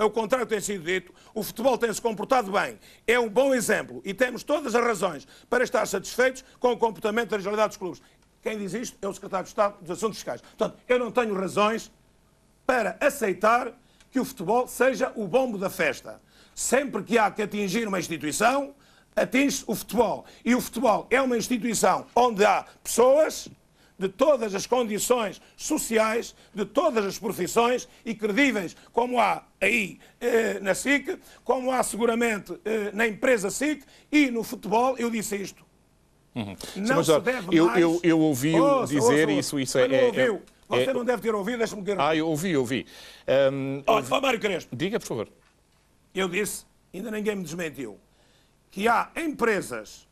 Ao é contrário tem sido dito, o futebol tem-se comportado bem. É um bom exemplo e temos todas as razões para estar satisfeitos com o comportamento da regionalidade dos clubes. Quem diz isto é o secretário de Estado dos Assuntos Fiscais. Portanto, eu não tenho razões para aceitar que o futebol seja o bombo da festa. Sempre que há que atingir uma instituição, atinge o futebol. E o futebol é uma instituição onde há pessoas de todas as condições sociais, de todas as profissões e credíveis, como há aí eh, na SIC, como há seguramente eh, na empresa SIC e no futebol, eu disse isto. Uhum. Não se deve eu, mais... eu, eu ouvi ouça, dizer ouça, isso, isso é é, é, é, Você é... não deve ter ouvido, este me ter. Ah, eu ouvi, ouvi. Um, Olha, ouvi... Mário Crespo. Diga, por favor. Eu disse, ainda ninguém me desmentiu, que há empresas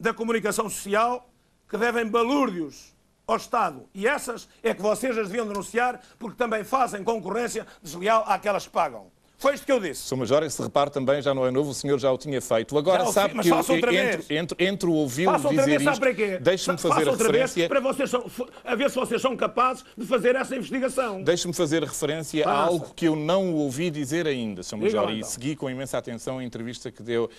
da comunicação social que devem balúrdios ao Estado. E essas é que vocês as deviam denunciar, porque também fazem concorrência desleal àquelas que pagam. Foi isto que eu disse. Sr. Major, esse reparo também já não é novo, o senhor já o tinha feito. Agora já, sabe que eu entre, entre, entre, entre ouvi-lo dizer isto, deixe-me fazer a referência... para vocês, a ver se vocês são capazes de fazer essa investigação. Deixe-me fazer referência a algo que eu não ouvi dizer ainda, Sr. Major, e então. segui com imensa atenção a entrevista que deu uh,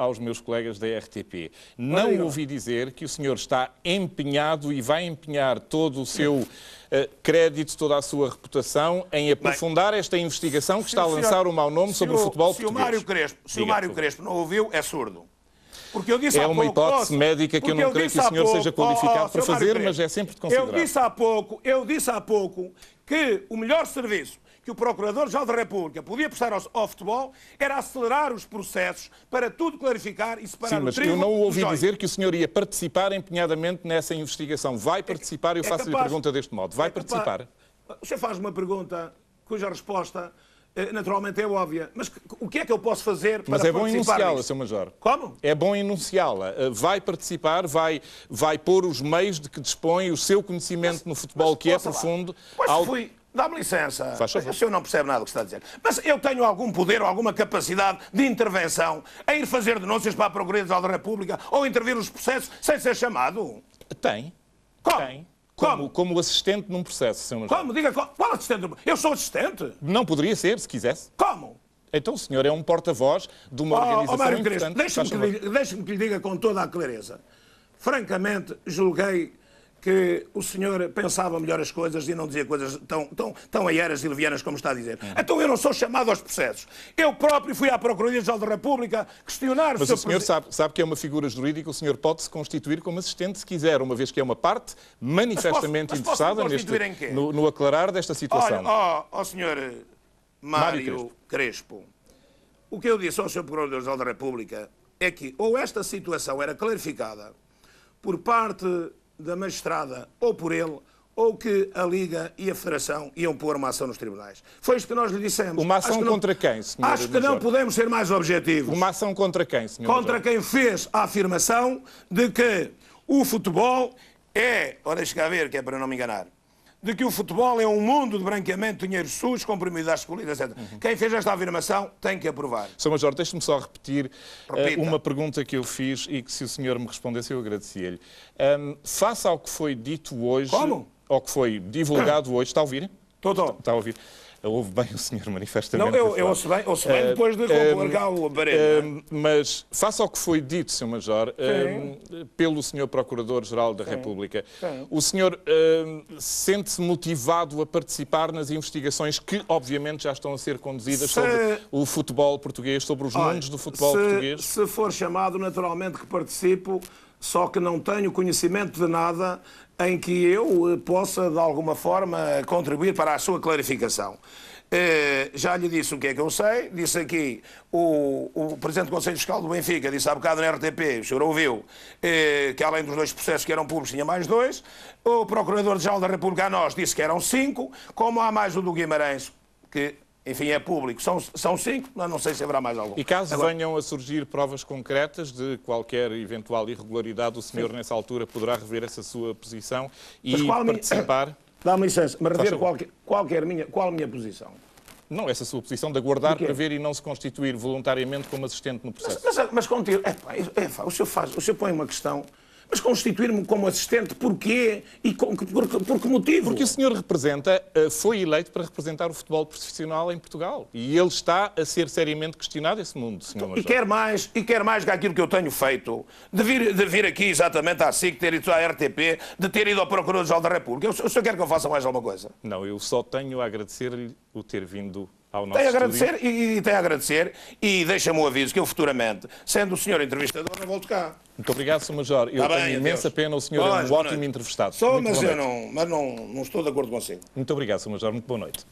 aos meus colegas da RTP. Não ouvi dizer que o senhor está empenhado e vai empenhar todo o seu... Uh, crédito, toda a sua reputação em aprofundar Bem, esta investigação que está lançada lançar um mau nome sobre o, o futebol se português. O Mário Crespo, se Diga, o Mário Crespo não ouviu, é surdo. Porque eu disse é há pouco, uma hipótese médica que eu não eu creio que o senhor pouco, seja qualificado oh, oh, para fazer, Crespo, mas é sempre de considerar. Eu disse há pouco, eu disse há pouco que o melhor serviço que o Procurador-Geral da República podia prestar ao, ao, futebol era acelerar os processos para tudo clarificar e separar Sim, mas o trigo eu não ouvi dizer que o senhor ia participar empenhadamente nessa investigação. Vai é participar? Eu é faço-lhe é a pergunta deste modo. Vai é participar? Capaz, você faz uma pergunta cuja resposta eh, naturalmente é óbvia. Mas o que é que eu posso fazer para Mas é bom enunciá-la, Sr. Major. Como? É bom enunciá-la. Eh, vai participar, vai, vai pôr os meios de que dispõe, o seu conhecimento mas, no futebol, mas, que é profundo. Pois ao... fui... Dá-me licença. Faz favor. O senhor não percebe nada do que está a dizer. Mas eu tenho algum poder ou alguma capacidade de intervenção a ir fazer denúncias para a procuradoria da República ou intervir nos processos sem ser chamado? Tem. Como? Tem como, como assistente num processo, Sr. Major. Como? Diga qual, qual assistente? Eu sou assistente? Não poderia ser, se quisesse. Como? Então o senhor é um porta-voz de uma oh, oh organização oh, Mário importante. Deixe-me que, que, lhe diga com toda a clareza. Francamente, julguei que o senhor pensava melhor as coisas e não dizia coisas tão, tão, tão aéreas e levianas como está a dizer. Uhum. Então eu não sou chamado aos processos. Eu próprio fui à Procuradoria-Geral da República questionar... Mas o, o senhor presid... sabe, sabe que é uma figura jurídica, o senhor pode se constituir como assistente se quiser, uma vez que é uma parte manifestamente mas posso, mas posso interessada neste, no, no, aclarar desta situação. Olha, oh, oh senhor Mário, Mário Crespo. Crespo, o que eu disse ao senhor Procurador-Geral da República é que ou esta situação era clarificada por parte da magistrada ou por ele ou que a Liga e a Federação iam pôr uma ação nos tribunais. Foi isto que nós lhe dissemos. Uma ação que não... contra quem, senhor? Acho que não podemos ser mais objetivos. Uma ação contra quem, senhor? Contra quem fez a afirmação de que o futebol é, ora deixa cá ver, que é para não me enganar, de que o futebol é um mundo de branqueamento, dinheiro sujo, comprimido escolhidos. escolhidas, etc. Uhum. Quem fez esta afirmação tem que aprovar. Sr. Major, deixe-me só repetir eh, uma pergunta que eu fiz e que se o senhor me respondesse eu agradecia-lhe. Um, face ao que foi dito hoje... Como? Ao que foi divulgado hoje, está a ouvir? Estou, estou. Está, está a ouvir. Eh, ouve bem o senhor, manifestamente. Não, é eu, eu ouço bem, ouço bem depois de uh, eh, largar eh, o aparelho. mas faça o que foi dito, senhor Major, pelo senhor Procurador-Geral da Sim. República. Sim. O senhor sente-se motivado a participar nas investigações que, obviamente, já estão a ser conduzidas se... sobre o futebol português, sobre os Olha, do futebol se, português? Se for chamado, naturalmente que participo só que não tenho conhecimento de nada em que eu eh, possa, de alguma forma, contribuir para a sua clarificação. Eh, já lhe disse o que é que eu sei, disse aqui o, o Presidente do Conselho Fiscal do Benfica, disse há bocado na RTP, o senhor ouviu, eh, que além dos dois processos que eram públicos tinha mais dois, o Procurador-Geral da República a nós disse que eram cinco, como há mais o do Guimarães, que enfim, é público. São, são cinco, não sei se haverá mais algum. E caso Agora... venham a surgir provas concretas de qualquer eventual irregularidade, o senhor, Sim. nessa altura, poderá rever essa sua posição e participar. Minha... Dá-me licença, mas rever qualquer, qualquer minha, qual a minha posição? Não, essa sua posição de aguardar, ver e não se constituir voluntariamente como assistente no processo. Mas, mas, mas contigo, é, pá, é, pá, o, senhor faz, o senhor põe uma questão mas constituir-me como assistente, porquê? E com, por, por, que motivo? Porque o senhor representa, eh, foi eleito para representar o futebol profissional em Portugal. E ele está a ser seriamente questionado esse mundo, senhor Major. E quer mais, e quer mais que aquilo que eu tenho feito. De vir, de vir aqui exatamente à SIC, ter ido à RTP, de ter ido ao Procurador-Geral da República. O senhor quer que eu faça mais alguma coisa? Não, eu só tenho a agradecer-lhe o ter vindo ao nosso Tem a agradecer e, e tem a agradecer e deixa-me o aviso que eu futuramente, sendo o senhor entrevistador, não volto cá. Muito obrigado, Sr. Major. Eu tá tenho bem, imensa Deus. pena, o senhor pois, é um ótimo noite. entrevistado. Só, mas eu não, mas não, não estou de acordo consigo. Muito obrigado, Sr. Major. Muito boa noite.